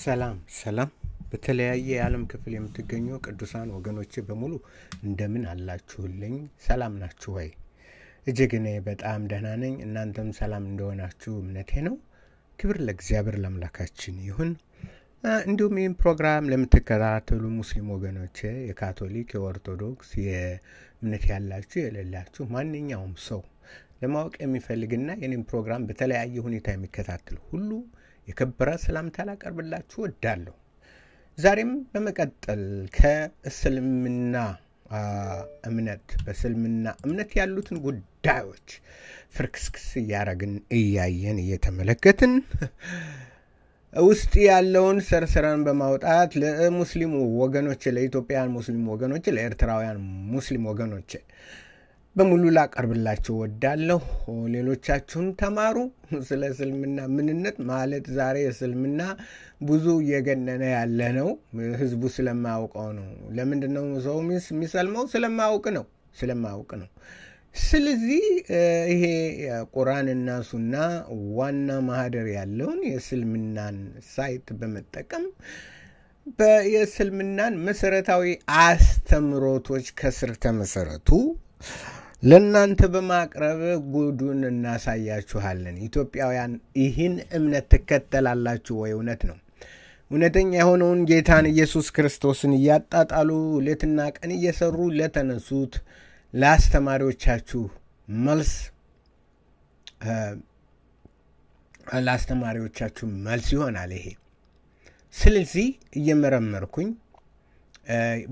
ሰላም ሰላም በተለያየ የዓለም ክፍል የምትገኙ ቅዱሳን ወገኖቼ በሙሉ እንደምን አላችሁልኝ? ሰላም ናችሁ ወይ? እጅግ እኔ በጣም ደህና ነኝ። እናንተም ሰላም እንደሆናችሁ እምነቴ ነው። ክብር ለእግዚአብሔር ለአምላካችን ይሁን። እንዲሁም ይህም ፕሮግራም ለምትከታተሉ ሙስሊም ወገኖቼ፣ የካቶሊክ፣ የኦርቶዶክስ የእምነት ያላችሁ የሌላችሁ፣ ማንኛውም ሰው ለማወቅ የሚፈልግና የኔም ፕሮግራም በተለያየ ሁኔታ የሚከታተል ሁሉ የከበረ ሰላምታ ላቀርብላችሁ ወዳለሁ ዛሬም በመቀጠል ከእስልምና እምነት በእስልምና እምነት ያሉትን ጉዳዮች ፍርክስክስ እያረግን እያየን እየተመለከትን ውስጥ ያለውን ሰርሰረን በማውጣት ለሙስሊሙ ወገኖች ለኢትዮጵያን ሙስሊም ወገኖች ለኤርትራውያን ሙስሊም ወገኖች በሙሉ ላቀርብላችሁ ወዳለሁ። ሌሎቻችሁን ተማሩ ስለ እስልምና ምንነት። ማለት ዛሬ እስልምና ብዙ እየገነነ ያለ ነው፣ ህዝቡ ስለማያውቀው ነው። ለምንድን ነው ሰው የሚሰልመው? ስለማያውቅ ነው፣ ስለማያውቅ ነው። ስለዚህ ይሄ ቁርአንና ሱና ዋና ማህደር ያለውን የእስልምናን ሳይት በመጠቀም የእስልምናን መሰረታዊ አስተምሮቶች ከስር ተመሰረቱ ለእናንተ በማቅረብ ጉዱን እናሳያችኋለን። ኢትዮጵያውያን ይህን እምነት ትከተላላችሁ ወይ? እውነት ነው። እውነተኛ የሆነውን ጌታን ኢየሱስ ክርስቶስን እያጣጣሉ ሌትና ቀን እየሰሩ ለተነሱት ለአስተማሪዎቻችሁ መልስ ለአስተማሪዎቻችሁ መልስ ይሆናል ይሄ። ስለዚህ እየመረመርኩኝ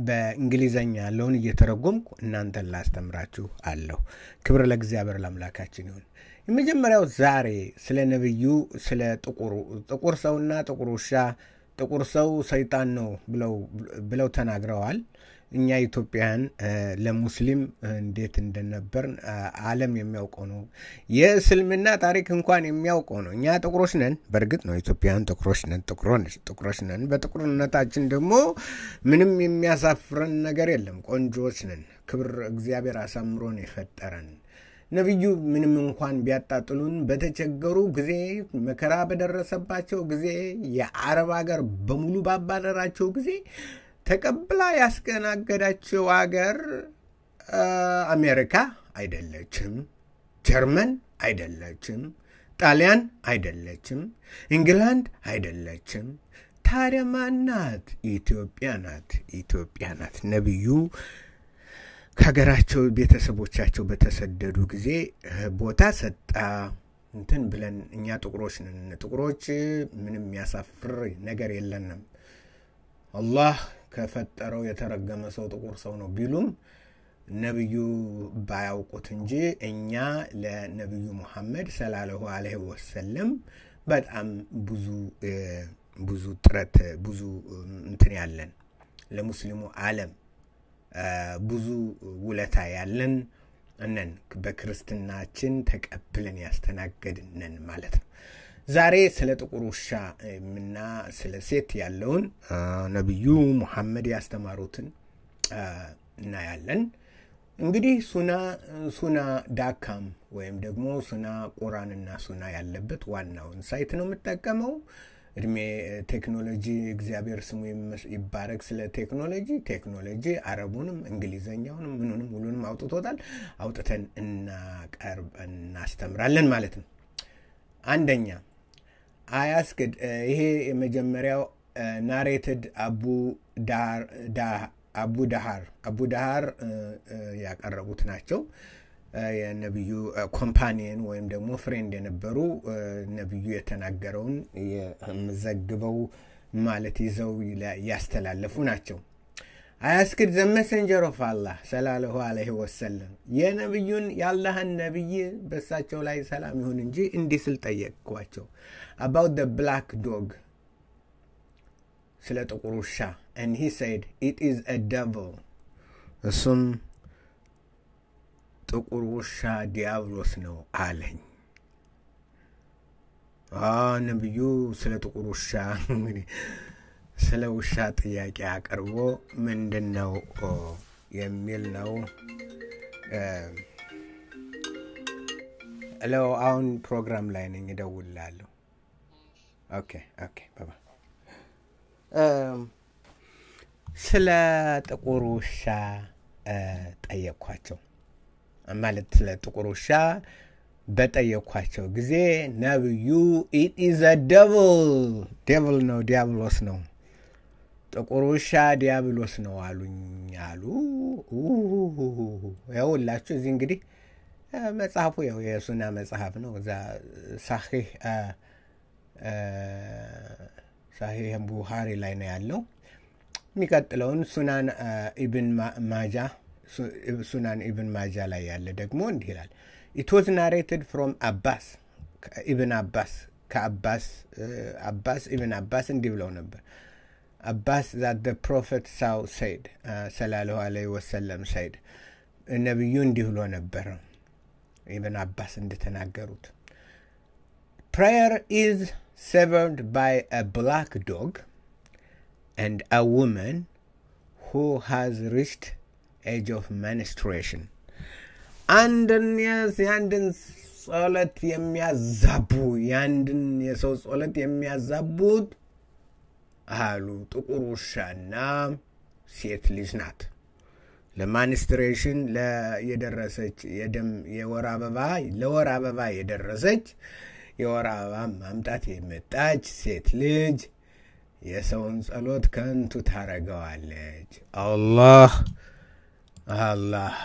በእንግሊዘኛ ያለውን እየተረጎምኩ እናንተን ላስተምራችሁ አለሁ። ክብር ለእግዚአብሔር ለአምላካችን ይሁን። የመጀመሪያው ዛሬ ስለ ነቢዩ ስለ ጥቁሩ ጥቁር ሰውና ጥቁር ውሻ ጥቁር ሰው ሰይጣን ነው ብለው ተናግረዋል። እኛ ኢትዮጵያን ለሙስሊም እንዴት እንደነበር ዓለም የሚያውቀው ነው። የእስልምና ታሪክ እንኳን የሚያውቀው ነው። እኛ ጥቁሮች ነን፣ በእርግጥ ነው ኢትዮጵያን ጥቁሮች ነን፣ ጥቁሮች ነን። በጥቁርነታችን ደግሞ ምንም የሚያሳፍረን ነገር የለም። ቆንጆዎች ነን። ክብር እግዚአብሔር አሳምሮን የፈጠረን ነቢዩ ምንም እንኳን ቢያጣጥሉን በተቸገሩ ጊዜ መከራ በደረሰባቸው ጊዜ የአረብ ሀገር በሙሉ ባባረራቸው ጊዜ ተቀብላ ያስገናገዳችው አገር አሜሪካ አይደለችም፣ ጀርመን አይደለችም፣ ጣሊያን አይደለችም፣ እንግላንድ አይደለችም። ታዲያ ማናት? ኢትዮጵያ ናት። ኢትዮጵያ ናት። ነቢዩ ከሀገራቸው ቤተሰቦቻቸው በተሰደዱ ጊዜ ቦታ ሰጣ። እንትን ብለን እኛ ጥቁሮች ነን፣ ጥቁሮች ምንም የሚያሳፍር ነገር የለንም። አላህ ከፈጠረው የተረገመ ሰው ጥቁር ሰው ነው ቢሉም ነቢዩ ባያውቁት እንጂ እኛ ለነቢዩ ሙሐመድ ሰላለሁ አለህ ወሰለም በጣም ብዙ ብዙ ጥረት ብዙ እንትን ያለን ለሙስሊሙ አለም ብዙ ውለታ ያለን እነን በክርስትናችን ተቀብለን ያስተናገድነን ማለት ነው። ዛሬ ስለ ጥቁር ውሻ ምና ስለ ሴት ያለውን ነቢዩ ሙሐመድ ያስተማሩትን እናያለን። እንግዲህ ሱና ሱና ዳካም ወይም ደግሞ ሱና ቁራን ና ሱና ያለበት ዋናውን ሳይት ነው የምጠቀመው። እድሜ ቴክኖሎጂ እግዚአብሔር ስሙ ይባረግ ስለ ቴክኖሎጂ ቴክኖሎጂ አረቡንም እንግሊዘኛውንም ምኑንም ሁሉንም አውጥቶታል። አውጥተን እናቀርብ እናስተምራለን ማለት ነው። አንደኛ አያስክድ ይሄ የመጀመሪያው ናሬትድ አቡ አቡ ዳሃር አቡ ዳሃር ያቀረቡት ናቸው። የነቢዩ ኮምፓኒየን ወይም ደግሞ ፍሬንድ የነበሩ ነቢዩ የተናገረውን የምዘግበው ማለት ይዘው ያስተላለፉ ናቸው። አያስክድ ዘ መሰንጀር ኦፍ አላህ ሰላለሁ አለህ ወሰለም የነቢዩን የአላህን ነቢይ በሳቸው ላይ ሰላም ይሁን እንጂ እንዲህ ስል ጠየቅኳቸው አባውት ደ ብላክ ዶግ ስለ ጥቁር ውሻ ን ሂ said ኢት ኢዝ አ devil እሱም ጥቁር ውሻ ዲያብሎስ ነው አለኝ ነብዩ ስለ ጥቁር ውሻ እንግዲህ ስለ ውሻ ጥያቄ አቅርቦ ምንድን ነው የሚል ነው ለው አሁን ፕሮግራም ላይ ነኝ እደውላለሁ ስለ ጥቁር ውሻ ጠየኳቸው ማለት ስለ ጥቁር ውሻ በጠየኳቸው ጊዜ ነብዩ ኢት ደብል ደብል ነው ዲያብሎስ ነው ጥቁር ውሻ ዲያብሎስ ነው አሉኝ አሉ። ያው ላችሁ እዚህ እንግዲህ መጽሐፉ ያው የሱና መጽሐፍ ነው። እዛ ሳሂህ ሳሄ ቡሃሪ ላይ ነው ያለው። የሚቀጥለውን ሱናን ኢብን ማጃ ሱናን ኢብን ማጃ ላይ ያለ ደግሞ እንዲህ ይላል ኢትወዝ ናሬትድ ፍሮም አባስ ኢብን አባስ ከአባስ አባስ ኢብን አባስ እንዲህ ብለው ነበር Abbas that the Prophet saw said, uh, Sallallahu Alaihi Wasallam said, Nabiyun dihulon even Abbas and Tanagarut. Prayer is severed by a black dog and a woman who has reached age of menstruation. Andan yas yandan solat yemya zabu, yandan yasos solat yemya zabut, አሉ ጥቁር ውሻና ሴት ልጅ ናት። ለማኒስትሬሽን የደረሰች የደም የወር አበባ ለወር አበባ የደረሰች የወር አበባ ማምጣት የመጣች ሴት ልጅ የሰውን ጸሎት ከንቱ ታረገዋለች። አላህ አላህ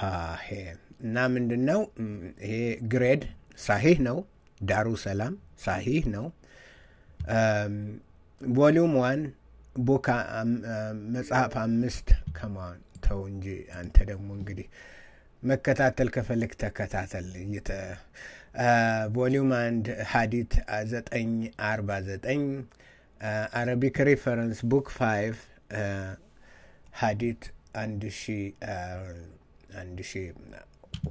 እና ምንድን ነው ይሄ ግሬድ ሳሂህ ነው። ዳሩ ሰላም ሳሂህ ነው። ቮሊም ዋን ቡክ መጽሐፍ አምስት ከማን ተው እንጂ አንተ ደግሞ እንግዲህ መከታተል ከፈልግ ተከታተል። ቮሊም አንድ ሀዲት ዘጠኝ አርባ ዘጠኝ አረቢክ ሪፈረንስ ቡክ ፋይቭ ሀዲት አንድ ሺ አንድ ሺ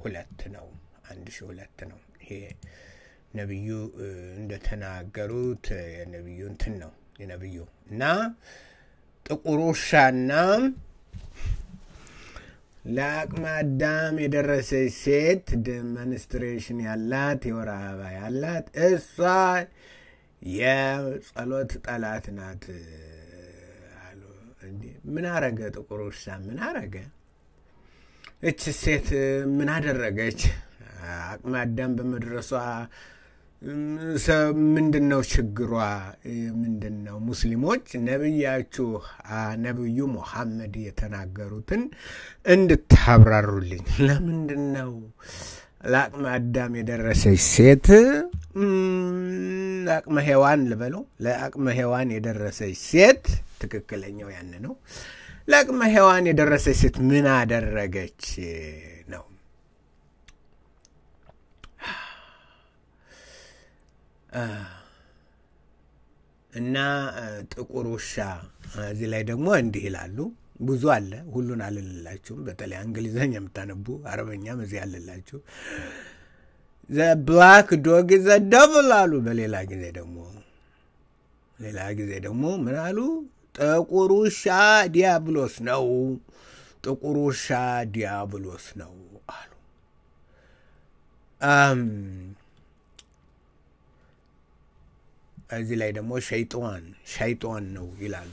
ሁለት ነው። አንድ ሺ ሁለት ነው። ይሄ ነቢዩ እንደተናገሩት የነቢዩ እንትን ነው የነብዩ እና ጥቁር ውሻና ለአቅመ አዳም የደረሰች ሴት መንስትሬሽን ያላት የወር አበባ ያላት እሷ የጸሎት ጠላት ናት አሉ። ምን አረገ ጥቁር ውሻ? ምን አረገ? እች ሴት ምን አደረገች? አቅመ አዳም በመድረሷ ምንድን ነው ችግሯ? ምንድን ነው ሙስሊሞች ነቢያችሁ ነቢዩ ሙሐመድ የተናገሩትን እንድታብራሩልኝ። ለምንድን ነው ለአቅመ አዳም የደረሰች ሴት ለአቅመ ሔዋን ልበለው፣ ለአቅመ ሔዋን የደረሰች ሴት ትክክለኛው ያን ነው። ለአቅመ ሔዋን የደረሰች ሴት ምን አደረገች ነው እና ጥቁር ውሻ እዚህ ላይ ደግሞ እንዲህ ይላሉ። ብዙ አለ፣ ሁሉን አልልላችሁም። በተለይ እንግሊዝኛ የምታነቡ አረበኛም እዚህ አልላችሁ። ዘ ብላክ ዶግ ዘ ደብል አሉ። በሌላ ጊዜ ደግሞ ሌላ ጊዜ ደግሞ ምን አሉ? ጥቁር ውሻ ዲያብሎስ ነው፣ ጥቁር ውሻ ዲያብሎስ ነው አሉ። እዚህ ላይ ደግሞ ሸይጣን ሸይጣን ነው ይላሉ።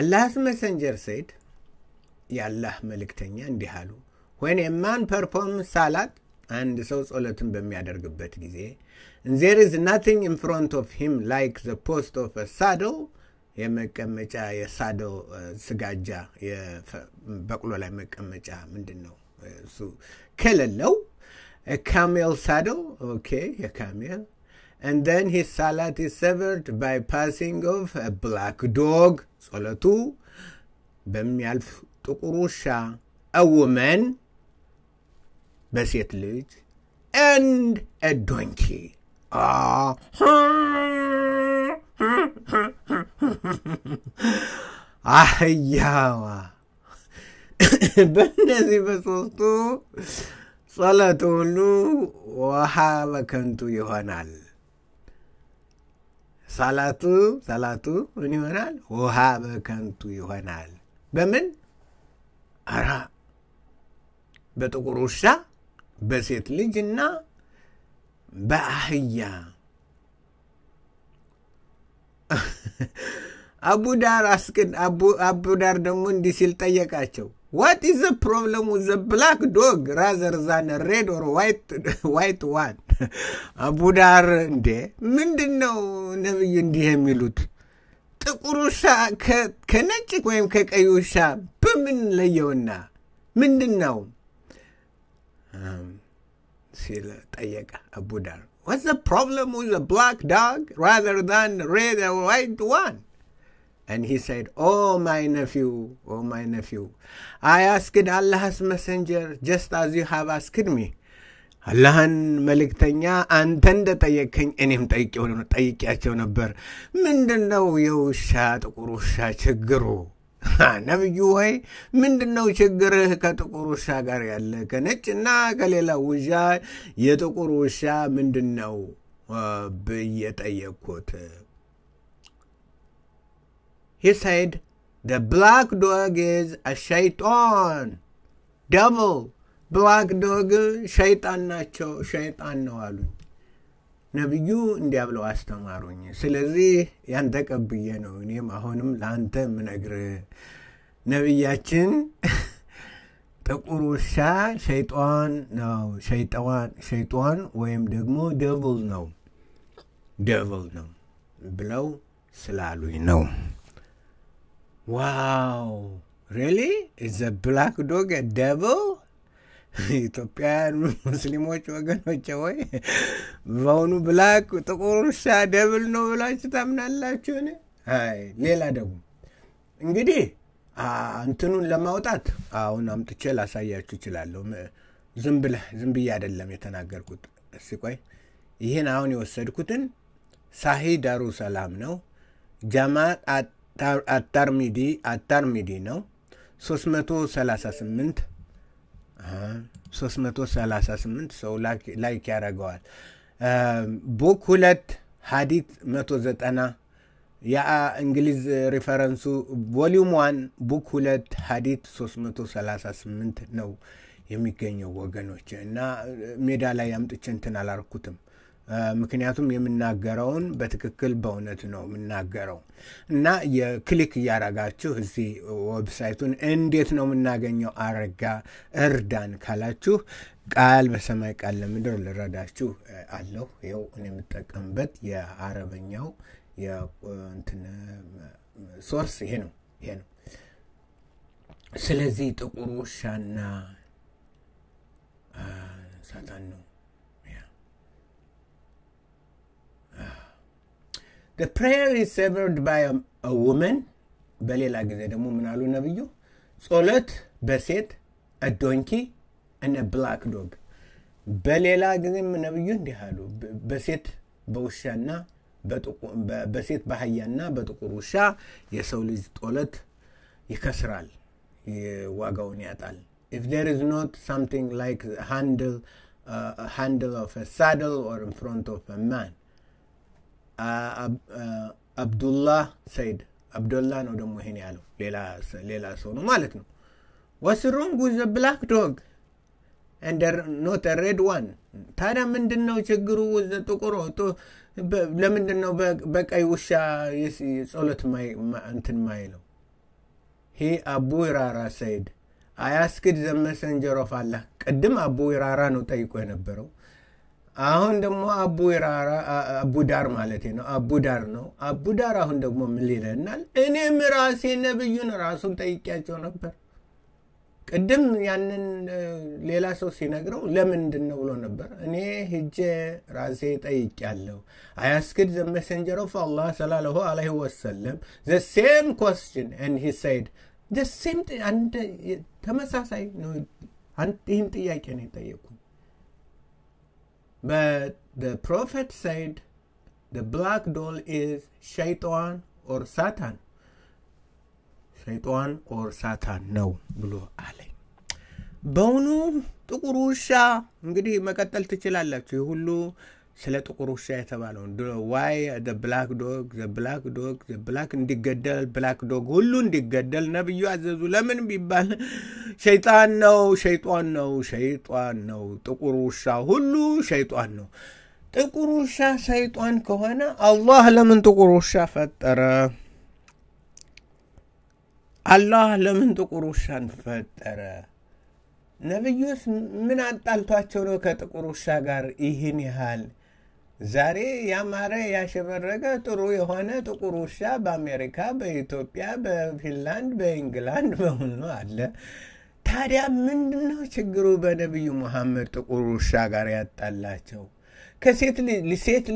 አላህስ መሰንጀር ሰይድ የአላህ መልእክተኛ እንዲህ አሉ፣ ወን የማን ፐርፎርም ሳላት አንድ ሰው ጸሎትን በሚያደርግበት ጊዜ ዜር ኢዝ ናቲንግ ኢን ፍሮንት ኦፍ ሂም ላይክ ዘ ፖስት ኦፍ ሳዶ የመቀመጫ የሳዶ ስጋጃ በቅሎ ላይ መቀመጫ ምንድን ነው እሱ ከለለው ካሜል ሳዶ ኦኬ የካሜል and then his salat is severed by passing of a black dog salatu bemyalf tukurusha a woman basiet lij and a donkey ah አህያዋ በእነዚህ በሶስቱ ጸለት ሁሉ ውሃ በከንቱ ይሆናል። ሳላቱ ሳላቱ ምን ይሆናል? ውሃ በከንቱ ይሆናል። በምን አራ በጥቁር ውሻ በሴት ልጅ እና በአህያ አቡዳር አስቅድ አቡዳር ደግሞ እንዲህ ሲል ጠየቃቸው። ዋት ኢዝ ፕሮብለም ዘ ብላክ ዶግ ራዘር ዛን ሬድ ኦር ዋይት ዋን አቡዳር እንዴ ምንድን ነው ነቢይ እንዲህ የሚሉት? ጥቁር ውሻ ከነጭ ወይም ከቀይ ውሻ በምን ለየውና ምንድን ነው ሲል ጠየቀ አቡዳር። ዋትስ ዘ ፕሮብለም ዊዝ ብላክ ዶግ ራዘር ዛን ሬድ ኦር ዋይት ዋን And he said, Oh, my nephew, oh, my nephew, I asked Allah's messenger just as you have asked me. አላህን መልእክተኛ አንተ እንደጠየቅከኝ እኔም ጠይቄያቸው ነበር። ምንድን ነው የውሻ ጥቁር ውሻ ችግሩ? ነብዩ ሆይ ምንድን ነው ችግርህ? ከጥቁር ውሻ ጋር ያለ ከነጭና ከሌላ ውሻ የጥቁር ውሻ ምንድን ነው ብዬ ጠየቅኩት። ሂ ሰይድ the black dog is ብላክ ዶግ ሸይጣን ናቸው ሸይጣን ነው አሉኝ ነቢዩ እንዲያ ብለው አስተማሩኝ ስለዚህ ያንተ ቀብዬ ነው እኔም አሁንም ለአንተ ምነግር ነቢያችን ጥቁር ውሻ ሸይጣን ነው ሸይጣን ወይም ደግሞ ደብል ነው ደብል ነው ብለው ስላሉኝ ነው ዋው ሬሊ ዘ ብላክ ዶግ ደብል ኢትዮጵያውያን ሙስሊሞች ወገኖች ወይ በአሁኑ ብላክ ጥቁር ውሻ ደብል ነው ብላችሁ ታምናላችሁን? አይ ሌላ ደግሞ እንግዲህ እንትኑን ለማውጣት አሁን አምጥቼ ላሳያችሁ ይችላለሁ። ዝም ብለ ዝም ብዬ አይደለም የተናገርኩት። ይህን አሁን የወሰድኩትን ሳሂ ዳሩ ሰላም ነው። ጃማት አታርሚዲ አታርሚዲ ነው 338 338 ሰው ላይክ ያደረገዋል። ቡክ ሁለት ሀዲት 190 የእንግሊዝ ሪፈረንሱ ቮሊዩም ዋን ቡክ ሁለት ሀዲት 338 ነው የሚገኘው ወገኖች እና ሜዳ ላይ አምጥቼ እንትን አላርኩትም። ምክንያቱም የምናገረውን በትክክል በእውነት ነው የምናገረው እና የክሊክ እያረጋችሁ እዚህ ዌብሳይቱን እንዴት ነው የምናገኘው አረጋ እርዳን ካላችሁ ቃል በሰማይ ቃል ለምድር ልረዳችሁ አለሁ። ይኸው እኔ የምጠቀምበት የአረበኛው እንትን ሶርስ ይሄ ነው ይሄ ነው። ስለዚህ ጥቁር ውሻና ሳታን ነው the prayer is severed by a, a woman በሌላ ጊዜ ደግሞ ምን አሉ ነብዩ ጸሎት በሴት a donkey and a black dog በሌላ ጊዜም ነብዩ እንዲህ አሉ በሴት በውሻና በሴት በአህያና በጥቁር ውሻ የሰው ልጅ ጦለት ይከስራል ዋጋውን ያጣል if there is not something like handle uh, a handle of a saddle or in front of a man አብዱላ ሰይድ አብዶላ ነው ደግሞ ይሄን ያለው ሌላ ሰው ነው ማለት ነው ወስሩንግ ዘ ብላክ ዶግ እንደር ኖተ ሬድ ዋን ታዲያ ምንድን ነው ችግሩ ዘ ጥቁሮ ለምንድን ነው በቀይ ውሻ ጸሎት እንትን ማይ ነው ሂ አቡ ራራ ሰይድ አያስክድ ዘመሰንጀሮፍ መሰንጀር ቅድም አቡ ራራ ነው ጠይቆ የነበረው አሁን ደግሞ አቡዳር ማለት ነው። አቡዳር ነው። አቡዳር አሁን ደግሞ ምን ሊለናል? እኔም ራሴ ነብዩን ራሱን ጠይቄያቸው ነበር። ቅድም ያንን ሌላ ሰው ሲነግረው ለምንድን ነው ብሎ ነበር። እኔ ሂጄ ራሴ ጠይቄያለሁ። አያስክድ ዘ መሰንጀር ኦፍ አላህ ሰላለሁ አለይሂ ወሰለም ዘ ሴም ኮስችን ን ሂ ሳይድ ዘ ሴም ተመሳሳይ ነው። ይህን ጥያቄ ነው የጠየቁት But the Prophet said the black doll is Shaitan or Satan. Shaitan or Satan. No, blue አለኝ። በውኑ ጥቁር ውሻ እንግዲህ መቀጠል ትችላላችሁ። ሁሉ ስለ ጥቁር ውሻ የተባለውን ዋይ ብላክ ዶግ ብላክ ዶግ ብላክ እንዲገደል ብላክ ዶግ ሁሉ እንዲገደል ነብዩ አዘዙ። ለምን ቢባል ሸይጣን ነው፣ ሸይጧን ነው፣ ሸይጧን ነው። ጥቁር ውሻ ሁሉ ሸይጧን ነው። ጥቁር ውሻ ሸይጧን ከሆነ አላህ ለምን ጥቁር ውሻ ፈጠረ? አላህ ለምን ጥቁር ውሻን ፈጠረ? ነቢዩስ ምን አጣልቷቸው ነው ከጥቁር ውሻ ጋር ይህን ያህል ዛሬ ያማረ ያሸበረቀ ጥሩ የሆነ ጥቁር ውሻ በአሜሪካ፣ በኢትዮጵያ፣ በፊንላንድ፣ በኢንግላንድ በሁሉ አለ። ታዲያ ምንድን ነው ችግሩ በነቢዩ መሐመድ ጥቁር ውሻ ጋር ያጣላቸው? ከሴት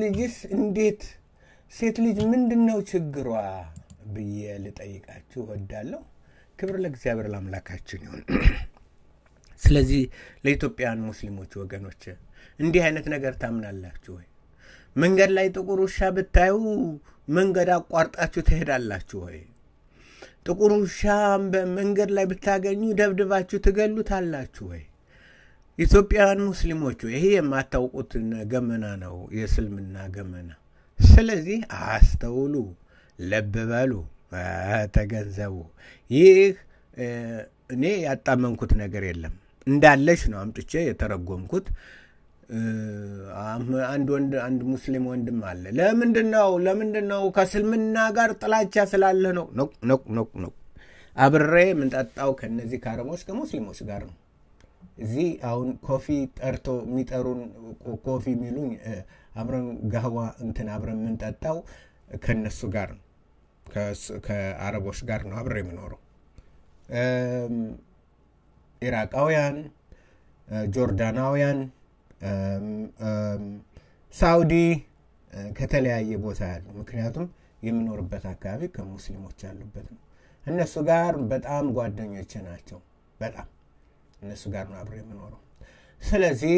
ልጅስ እንዴት ሴት ልጅ ምንድን ነው ችግሯ ብዬ ልጠይቃችሁ እወዳለሁ። ክብር ለእግዚአብሔር ለአምላካችን ይሁን። ስለዚህ ለኢትዮጵያውያን ሙስሊሞች ወገኖች እንዲህ አይነት ነገር ታምናላችሁ ወይ? መንገድ ላይ ጥቁር ውሻ ብታዩ መንገድ አቋርጣችሁ ትሄዳላችሁ ወይ? ጥቁር ውሻ በመንገድ ላይ ብታገኙ ደብድባችሁ ትገሉታላችሁ ወይ? ኢትዮጵያውያን ሙስሊሞቹ ይሄ የማታውቁት ገመና ነው፣ የእስልምና ገመና። ስለዚህ አስተውሉ፣ ለብ በሉ፣ ተገንዘቡ። ይህ እኔ ያጣመንኩት ነገር የለም እንዳለች ነው አምጥቼ የተረጎምኩት። አንድ ወንድ አንድ ሙስሊም ወንድም አለ። ለምንድን ነው ለምንድን ነው ከእስልምና ጋር ጥላቻ ስላለ ነው? ነቅ ነቅ አብሬ የምንጠጣው ከነዚህ ከአረቦች ከሙስሊሞች ጋር ነው። እዚህ አሁን ኮፊ ጠርቶ የሚጠሩን ኮፊ የሚሉኝ አብረን ጋህዋ እንትን አብረን የምንጠጣው ከነሱ ጋር ነው፣ ከአረቦች ጋር ነው አብሬ የምኖረው። ኢራቃውያን፣ ጆርዳናውያን ሳውዲ ከተለያየ ቦታ ያሉ ምክንያቱም የምኖርበት አካባቢ ከሙስሊሞች ያሉበት ነው። እነሱ ጋር በጣም ጓደኞች ናቸው። በጣም እነሱ ጋር ነው አብሮ የምኖረው። ስለዚህ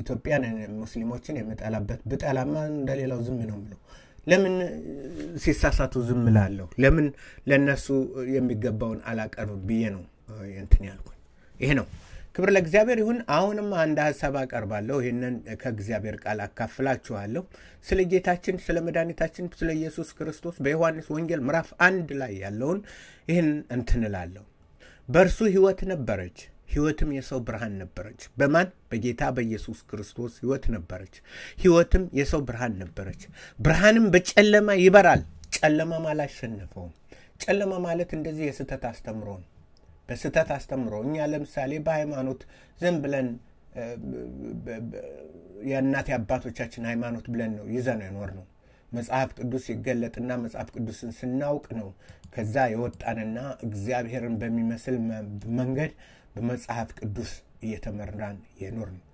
ኢትዮጵያን ሙስሊሞችን የምጠላበት ብጠላማ እንደሌላው ዝም ነው ምለው ለምን ሲሳሳቱ ዝም ላለሁ? ለምን ለእነሱ የሚገባውን አላቀርብ ብዬ ነው እንትን ያልኩኝ። ይሄ ነው ክብር ለእግዚአብሔር ይሁን። አሁንም አንድ ሀሳብ አቀርባለሁ። ይህንን ከእግዚአብሔር ቃል አካፍላችኋለሁ። ስለ ጌታችን ስለ መድኃኒታችን ስለ ኢየሱስ ክርስቶስ በዮሐንስ ወንጌል ምዕራፍ አንድ ላይ ያለውን ይህን እንትንላለሁ። በእርሱ ሕይወት ነበረች፣ ሕይወትም የሰው ብርሃን ነበረች። በማን በጌታ በኢየሱስ ክርስቶስ ሕይወት ነበረች፣ ሕይወትም የሰው ብርሃን ነበረች። ብርሃንም በጨለማ ይበራል፣ ጨለማም አላሸነፈውም። ጨለማ ማለት እንደዚህ የስህተት አስተምሮ ነው። በስህተት አስተምሮ እኛ ለምሳሌ በሃይማኖት ዝም ብለን የእናት አባቶቻችን ሃይማኖት ብለን ነው ይዘ ነው የኖር ነው። መጽሐፍ ቅዱስ ይገለጥና መጽሐፍ ቅዱስን ስናውቅ ነው ከዛ የወጣንና እግዚአብሔርን በሚመስል መንገድ በመጽሐፍ ቅዱስ እየተመራን የኖር ነው።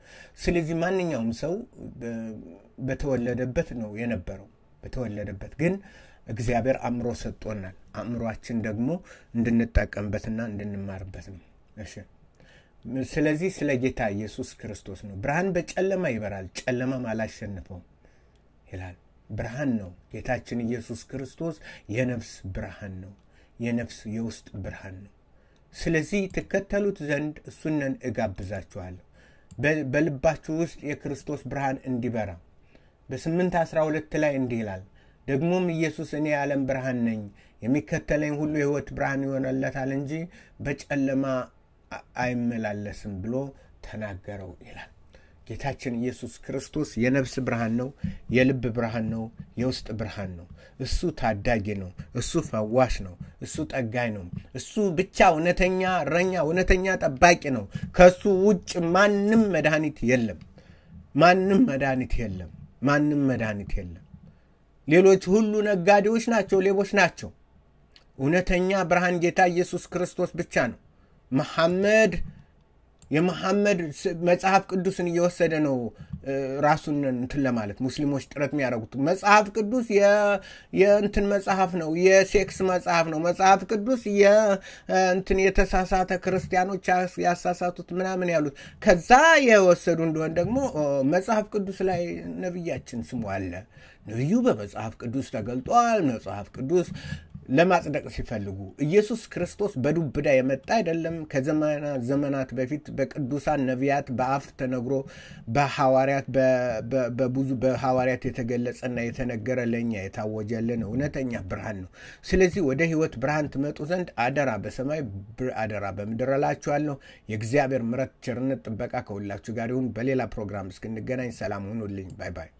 ስለዚህ ማንኛውም ሰው በተወለደበት ነው የነበረው። በተወለደበት ግን እግዚአብሔር አእምሮ ሰጥቶናል። አእምሯችን ደግሞ እንድንጠቀምበትና እንድንማርበት ነው። እሺ ስለዚህ ስለ ጌታ ኢየሱስ ክርስቶስ ነው። ብርሃን በጨለማ ይበራል፣ ጨለማም አላሸንፈውም ይላል። ብርሃን ነው ጌታችን ኢየሱስ ክርስቶስ። የነፍስ ብርሃን ነው፣ የነፍስ የውስጥ ብርሃን ነው። ስለዚህ ትከተሉት ዘንድ እሱነን እጋብዛችኋለሁ። በልባችሁ ውስጥ የክርስቶስ ብርሃን እንዲበራ በ8 ሁለት ላይ እንዲህ ይላል ደግሞም ኢየሱስ እኔ የዓለም ብርሃን ነኝ፣ የሚከተለኝ ሁሉ የህይወት ብርሃን ይሆነለታል እንጂ በጨለማ አይመላለስም ብሎ ተናገረው ይላል። ጌታችን ኢየሱስ ክርስቶስ የነፍስ ብርሃን ነው፣ የልብ ብርሃን ነው፣ የውስጥ ብርሃን ነው። እሱ ታዳጊ ነው። እሱ ፈዋሽ ነው። እሱ ጠጋኝ ነው። እሱ ብቻ እውነተኛ እረኛ፣ እውነተኛ ጠባቂ ነው። ከእሱ ውጭ ማንም መድኃኒት የለም። ማንም መድኃኒት የለም። ማንም መድኃኒት የለም። ሌሎች ሁሉ ነጋዴዎች ናቸው፣ ሌቦች ናቸው። እውነተኛ ብርሃን ጌታ ኢየሱስ ክርስቶስ ብቻ ነው። መሐመድ የመሐመድ መጽሐፍ ቅዱስን እየወሰደ ነው ራሱን እንትን ለማለት ሙስሊሞች ጥረት የሚያደርጉት መጽሐፍ ቅዱስ የእንትን መጽሐፍ ነው፣ የሴክስ መጽሐፍ ነው። መጽሐፍ ቅዱስ የእንትን የተሳሳተ ክርስቲያኖች ያሳሳቱት ምናምን ያሉት ከዛ የወሰዱ እንደሆን ደግሞ መጽሐፍ ቅዱስ ላይ ነብያችን ስሙ አለ። ነቢዩ በመጽሐፍ ቅዱስ ተገልጧል። መጽሐፍ ቅዱስ ለማጽደቅ ሲፈልጉ ኢየሱስ ክርስቶስ በዱብዳ የመጣ አይደለም። ከዘመና ዘመናት በፊት በቅዱሳን ነቢያት በአፍ ተነግሮ በሐዋርያት በብዙ በሐዋርያት የተገለጸና የተነገረ ለእኛ የታወጀልን እውነተኛ ብርሃን ነው። ስለዚህ ወደ ሕይወት ብርሃን ትመጡ ዘንድ አደራ በሰማይ አደራ በምድር እላችኋለሁ። የእግዚአብሔር ምረት፣ ቸርነት፣ ጥበቃ ከሁላችሁ ጋር ይሁን። በሌላ ፕሮግራም እስክንገናኝ ሰላም ሁኑልኝ። ባይ ባይ።